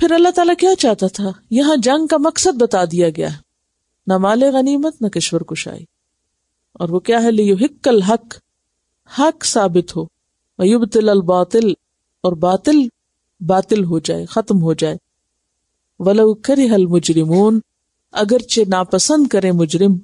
پھر اللہ تعالیٰ کیا چاہتا تھا یہاں جنگ کا مقصد بتا دیا گیا ہے نہ مال غنیمت نہ کشور کشائی اور وہ کیا ہے لیو حق الحق حق ثابت ہو ویبتل الباطل اور باطل باطل ہو جائے ختم ہو جائے ولو کرہ مجرمون اگرچہ ناپسند کرے مجرم